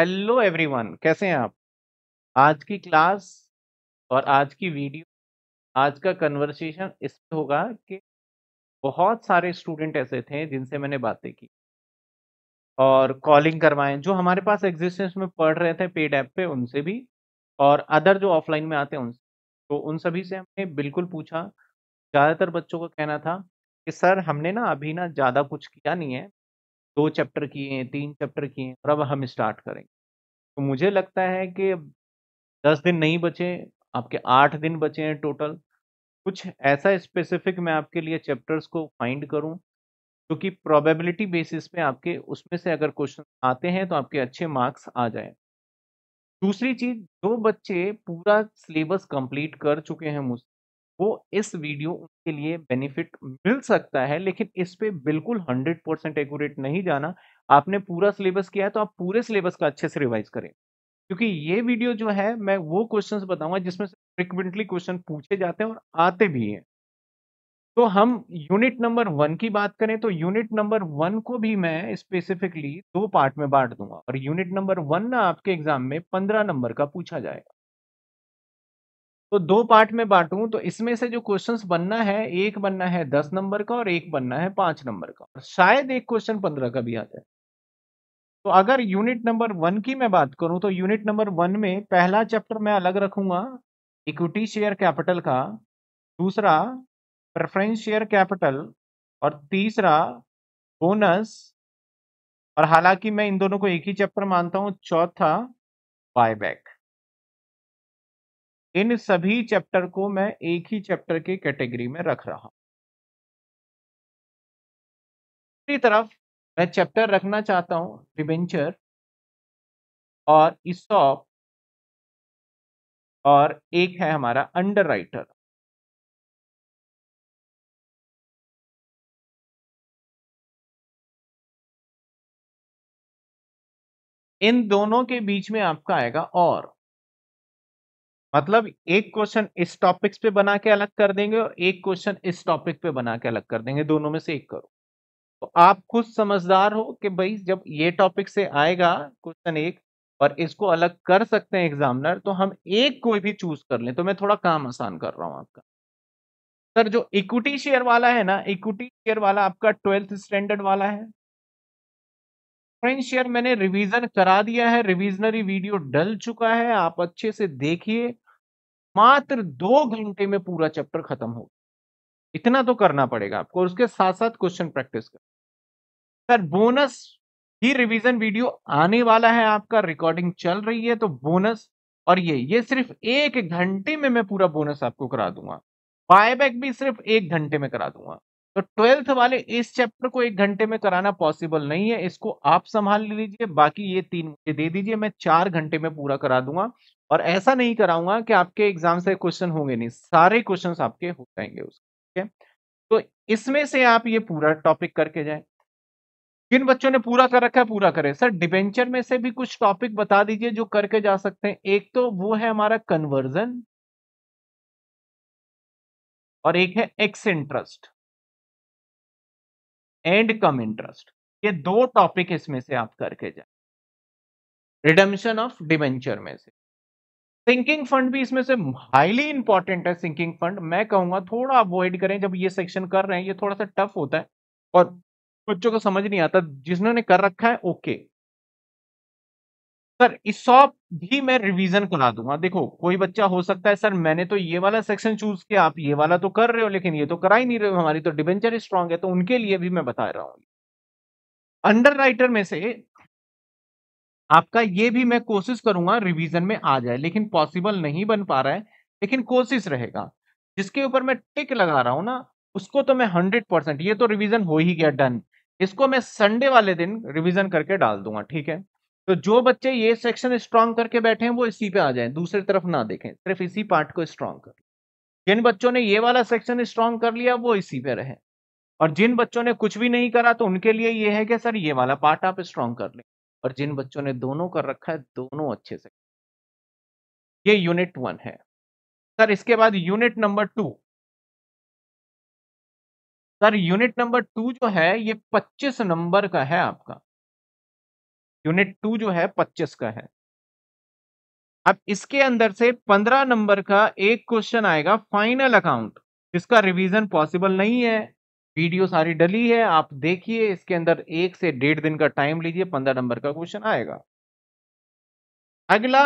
Hello everyone कैसे हैं आप आज की क्लास और आज की वीडियो आज का कन्वर्सेशन इस होगा कि बहुत सारे स्टूडेंट ऐसे थे जिनसे मैंने बातें की और कॉलिंग करवाएं जो हमारे पास एग्जिस्टेंस में पढ़ रहे थे पेड ऐप पे उनसे भी और अदर जो ऑफलाइन में आते हैं उनसे तो उन सभी से हमने बिल्कुल पूछा ज़्यादातर बच्चों का कहना था कि सर हमने ना अभी ना ज़्यादा कुछ किया नहीं है दो चैप्टर किए हैं तीन चैप्टर किए हैं और अब हम स्टार्ट करेंगे तो मुझे लगता है कि दस दिन नहीं बचे आपके आठ दिन बचे हैं टोटल कुछ ऐसा स्पेसिफिक मैं आपके लिए चैप्टर्स को फाइंड करूं क्योंकि तो प्रोबेबिलिटी बेसिस पे आपके उसमें से अगर क्वेश्चन आते हैं तो आपके अच्छे मार्क्स आ जाए दूसरी चीज जो बच्चे पूरा सिलेबस कंप्लीट कर चुके हैं मुझसे वो इस वीडियो उनके लिए बेनिफिट मिल सकता है लेकिन इस पर बिल्कुल 100 परसेंट एक्यूरेट नहीं जाना आपने पूरा सिलेबस किया है तो आप पूरे सिलेबस का अच्छे से रिवाइज करें क्योंकि ये वीडियो जो है मैं वो क्वेश्चंस बताऊंगा जिसमें से फ्रिक्वेंटली क्वेश्चन पूछे जाते हैं और आते भी हैं तो हम यूनिट नंबर वन की बात करें तो यूनिट नंबर वन को भी मैं स्पेसिफिकली दो पार्ट में बांट दूंगा और यूनिट नंबर वन ना आपके एग्जाम में पंद्रह नंबर का पूछा जाएगा तो दो पार्ट में बांटूं तो इसमें से जो क्वेश्चंस बनना है एक बनना है दस नंबर का और एक बनना है पांच नंबर का और शायद एक क्वेश्चन पंद्रह का भी आ जाए तो अगर यूनिट नंबर वन की मैं बात करूं तो यूनिट नंबर वन में पहला चैप्टर मैं अलग रखूंगा इक्विटी शेयर कैपिटल का दूसरा प्रेफरेंस शेयर कैपिटल और तीसरा बोनस और हालांकि मैं इन दोनों को एक ही चैप्टर मानता हूं चौथा बायबैक इन सभी चैप्टर को मैं एक ही चैप्टर के कैटेगरी में रख रहा हूं दूसरी तरफ मैं चैप्टर रखना चाहता हूं डिवेंचर और इसॉप और एक है हमारा अंडर राइटर इन दोनों के बीच में आपका आएगा और मतलब एक क्वेश्चन इस टॉपिक्स पे बना के अलग कर देंगे और एक क्वेश्चन इस टॉपिक पे बना के अलग कर देंगे दोनों में से एक करो तो आप खुद समझदार हो कि भाई जब ये टॉपिक से आएगा क्वेश्चन एक और इसको अलग कर सकते हैं एग्जामिनर तो हम एक कोई भी चूज कर लें तो मैं थोड़ा काम आसान कर रहा हूँ आपका सर जो इक्विटी शेयर वाला है ना इक्विटी शेयर वाला आपका ट्वेल्थ स्टैंडर्ड वाला है शेयर मैंने रिवीजन करा दिया है रिविजनरी वीडियो डल चुका है आप अच्छे से देखिए मात्र दो घंटे में पूरा चैप्टर खत्म हो इतना तो करना पड़ेगा आपको उसके साथ साथ क्वेश्चन प्रैक्टिस कर सर बोनस ही रिवीजन वीडियो आने वाला है आपका रिकॉर्डिंग चल रही है तो बोनस और ये ये सिर्फ एक घंटे में मैं पूरा बोनस आपको करा दूंगा बायबैक भी सिर्फ एक घंटे में करा दूंगा तो ट्वेल्थ वाले इस चैप्टर को एक घंटे में कराना पॉसिबल नहीं है इसको आप संभाल लीजिए बाकी ये तीन मुझे दे दीजिए मैं चार घंटे में पूरा करा दूंगा और ऐसा नहीं कराऊंगा कि आपके एग्जाम से क्वेश्चन होंगे नहीं सारे क्वेश्चन आपके हो जाएंगे उसके ठीक है तो इसमें से आप ये पूरा टॉपिक करके जाए किन बच्चों ने पूरा कर रखा है पूरा करें सर डिबेंचर में से भी कुछ टॉपिक बता दीजिए जो करके जा सकते हैं एक तो वो है हमारा कन्वर्जन और एक है ex interest and cum interest ये दो टॉपिक इसमें से आप करके जाए रिडम्शन ऑफ डिवेंचर में से सिंकिंग फंड भी इसमें से हाईली इंपॉर्टेंट है सिंकिंग फंड मैं कहूंगा थोड़ा अवॉइड करें जब ये सेक्शन कर रहे हैं ये थोड़ा सा टफ होता है और बच्चों को समझ नहीं आता जिन्होंने कर रखा है ओके okay. सर ईसॉप भी मैं रिवीजन करा दूंगा देखो कोई बच्चा हो सकता है सर मैंने तो ये वाला सेक्शन चूज किया आप ये वाला तो कर रहे हो लेकिन ये तो करा ही नहीं रहे हो हमारी तो डिवेंचर स्ट्रांग है तो उनके लिए भी मैं बता रहा हूँ अंडर राइटर में से आपका ये भी मैं कोशिश करूंगा रिवीजन में आ जाए लेकिन पॉसिबल नहीं बन पा रहा है लेकिन कोशिश रहेगा जिसके ऊपर मैं टिक लगा रहा हूँ ना उसको तो मैं हंड्रेड परसेंट ये तो रिविजन हो ही गया डन इसको मैं संडे वाले दिन रिविजन करके डाल दूंगा ठीक है तो जो बच्चे ये सेक्शन स्ट्रांग करके बैठे हैं वो इसी पे आ जाएं दूसरी तरफ ना देखें सिर्फ इसी पार्ट को स्ट्रांग कर जिन बच्चों ने ये वाला सेक्शन स्ट्रांग कर लिया वो इसी पे रहे और जिन बच्चों ने कुछ भी नहीं करा तो उनके लिए ये है कि सर ये वाला पार्ट आप स्ट्रांग कर लें और जिन बच्चों ने दोनों कर रखा है दोनों अच्छे से ये यूनिट वन है सर इसके बाद unit number two sir unit number two जो है ये 25 नंबर का है आपका यूनिट टू जो है पच्चीस का है अब इसके अंदर से पंद्रह नंबर का एक क्वेश्चन आएगा फाइनल अकाउंट जिसका रिवीजन पॉसिबल नहीं है वीडियो सारी डली है आप देखिए इसके अंदर एक से डेढ़ दिन का टाइम लीजिए पंद्रह नंबर का क्वेश्चन आएगा अगला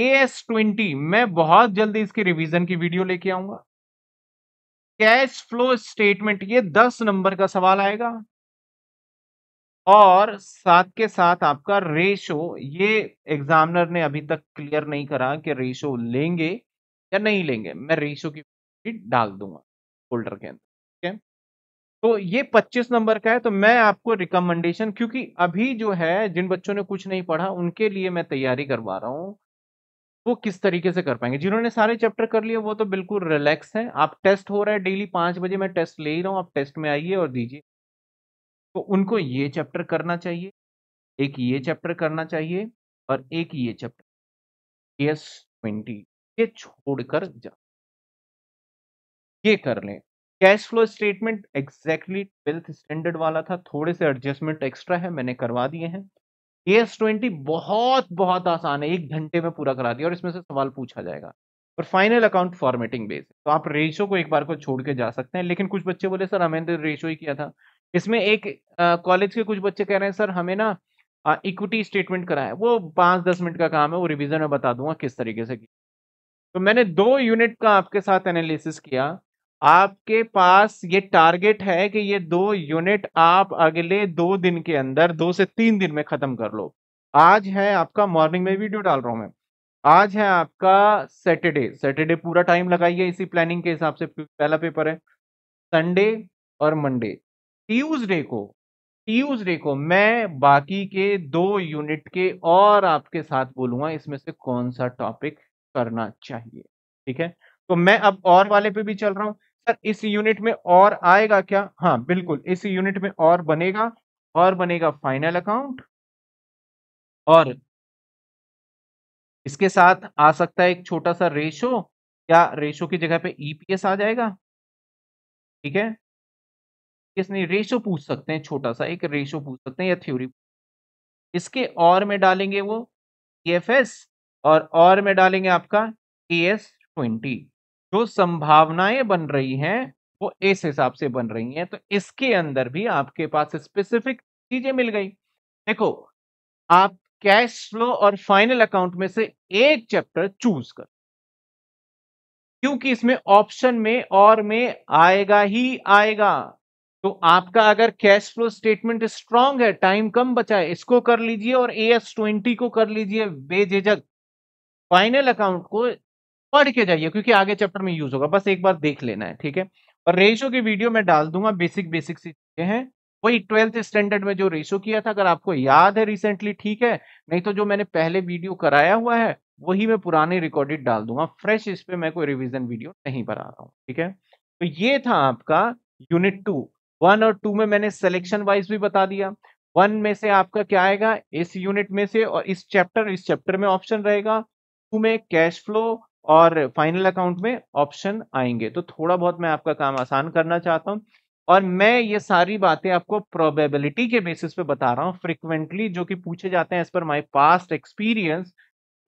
ए एस ट्वेंटी मैं बहुत जल्दी इसके रिवीजन की वीडियो लेके आऊंगा कैश फ्लो स्टेटमेंट ये दस नंबर का सवाल आएगा और साथ के साथ आपका रेशो ये एग्जामिनर ने अभी तक क्लियर नहीं करा कि रेशो लेंगे या नहीं लेंगे मैं रेशो की डाल दूंगा फोल्डर के अंदर ठीक है तो ये 25 नंबर का है तो मैं आपको रिकमेंडेशन क्योंकि अभी जो है जिन बच्चों ने कुछ नहीं पढ़ा उनके लिए मैं तैयारी करवा रहा हूँ वो किस तरीके से कर पाएंगे जिन्होंने सारे चैप्टर कर लिए वो तो बिल्कुल रिलैक्स हैं आप टेस्ट हो रहा है डेली पाँच बजे मैं टेस्ट ले ही रहा हूँ आप टेस्ट में आइए और दीजिए तो उनको ये चैप्टर करना चाहिए एक ये चैप्टर करना चाहिए और एक ये चैप्टर एस ट्वेंटी ये छोड़कर जा ये कर लें cash flow statement exactly twelfth standard वाला था थोड़े से एडजस्टमेंट एक्स्ट्रा है मैंने करवा दिए हैं एस ट्वेंटी बहुत बहुत आसान है एक घंटे में पूरा करा दिया और इसमें से सवाल पूछा जाएगा और फाइनल अकाउंट फॉर्मेटिंग बेस तो आप रेशो को एक बार को छोड़ के जा सकते हैं लेकिन कुछ बच्चे बोले सर हमें तो रेशो ही किया था इसमें एक कॉलेज के कुछ बच्चे कह रहे हैं सर हमें ना इक्विटी स्टेटमेंट कराया वो पाँच दस मिनट का काम है वो रिविजन में बता दूंगा किस तरीके से तो मैंने दो यूनिट का आपके साथ एनालिसिस किया आपके पास ये टारगेट है कि ये दो यूनिट आप अगले दो दिन के अंदर दो से तीन दिन में खत्म कर लो आज है आपका मॉर्निंग में वीडियो डाल रहा हूँ मैं आज है आपका सैटरडे सैटरडे पूरा टाइम लगाइए इसी प्लानिंग के हिसाब से पहला पेपर है संडे और मंडे ट्यूजडे को ट्यूजडे को मैं बाकी के दो यूनिट के और आपके साथ बोलूंगा इसमें से कौन सा टॉपिक करना चाहिए ठीक है तो मैं अब और वाले पे भी चल रहा हूं सर इस यूनिट में और आएगा क्या हाँ बिल्कुल इस यूनिट में और बनेगा और बनेगा फाइनल अकाउंट और इसके साथ आ सकता है एक छोटा सा रेशो क्या रेशो की जगह पे ईपीएस आ जाएगा ठीक है किसने रेशो पूछ सकते हैं छोटा सा एक रेशो पूछ सकते हैं या थ्योरी इसके और में डालेंगे वो ई और और में डालेंगे आपका ए एस ट्वेंटी जो संभावनाएं बन रही हैं वो इस हिसाब से बन रही हैं तो इसके अंदर भी आपके पास स्पेसिफिक चीजें मिल गई देखो आप कैश फ्लो और फाइनल अकाउंट में से एक चैप्टर चूज कर क्योंकि इसमें ऑप्शन में और में आएगा ही आएगा तो आपका अगर कैश फ्लो स्टेटमेंट स्ट्रांग है टाइम कम बचा है इसको कर लीजिए और ए एस ट्वेंटी को कर लीजिए बेझिझक फाइनल अकाउंट को पढ़ के जाइए क्योंकि आगे चैप्टर में यूज होगा बस एक बार देख लेना है ठीक है और रेशो की वीडियो मैं डाल दूंगा बेसिक बेसिक सी चीजें हैं वही ट्वेल्थ स्टैंडर्ड में जो रेशो किया था अगर आपको याद है रिसेंटली ठीक है नहीं तो जो मैंने पहले वीडियो कराया हुआ है वही मैं पुराने रिकॉर्डेड डाल दूंगा फ्रेश इस पर मैं कोई रिविजन वीडियो नहीं बना रहा हूँ ठीक है तो ये था आपका यूनिट टू वन और टू में मैंने सिलेक्शन वाइज भी बता दिया वन में से आपका क्या आएगा इस यूनिट में से और इस चैप्टर इस चैप्टर में ऑप्शन रहेगा टू में कैश फ्लो और फाइनल अकाउंट में ऑप्शन आएंगे तो थोड़ा बहुत मैं आपका काम आसान करना चाहता हूँ और मैं ये सारी बातें आपको प्रोबेबिलिटी के बेसिस पे बता रहा हूँ फ्रिक्वेंटली जो कि पूछे जाते हैं as per my past experience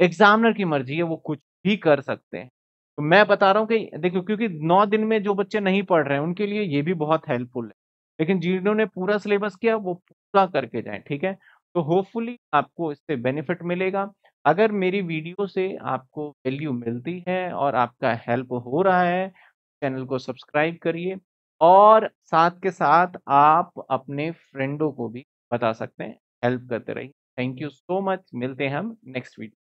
examiner की मर्जी है वो कुछ भी कर सकते हैं तो मैं बता रहा हूँ कि देखो क्योंकि नौ दिन में जो बच्चे नहीं पढ़ रहे हैं उनके लिए ये भी बहुत हेल्पफुल है लेकिन जिन्होंने पूरा सिलेबस किया वो पूरा करके जाए ठीक है तो होपफुली आपको इससे बेनिफिट मिलेगा अगर मेरी वीडियो से आपको वैल्यू मिलती है और आपका हेल्प हो रहा है चैनल को सब्सक्राइब करिए और साथ के साथ आप अपने फ्रेंडों को भी बता सकते हैं हेल्प करते रहिए थैंक यू सो मच मिलते हैं हम नेक्स्ट वीडियो